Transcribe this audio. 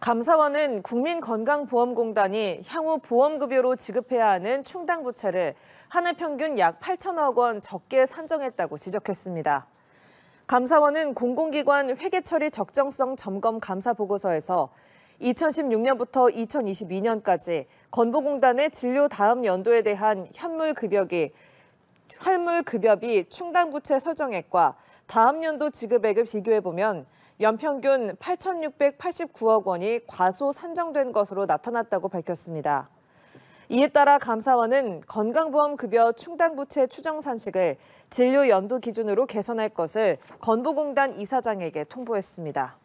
감사원은 국민건강보험공단이 향후 보험급여로 지급해야 하는 충당부채를 한 해 평균 약 8천억 원 적게 산정했다고 지적했습니다. 감사원은 공공기관 회계처리 적정성 점검 감사 보고서에서 2016년부터 2022년까지 건보공단의 진료 다음 연도에 대한 현물 급여기 현물 급여비 충당부채 설정액과 다음 연도 지급액을 비교해 보면 연평균 8,689억 원이 과소 산정된 것으로 나타났다고 밝혔습니다. 이에 따라 감사원은 건강보험 급여 충당부채 추정 산식을 진료 연도 기준으로 개선할 것을 건보공단 이사장에게 통보했습니다.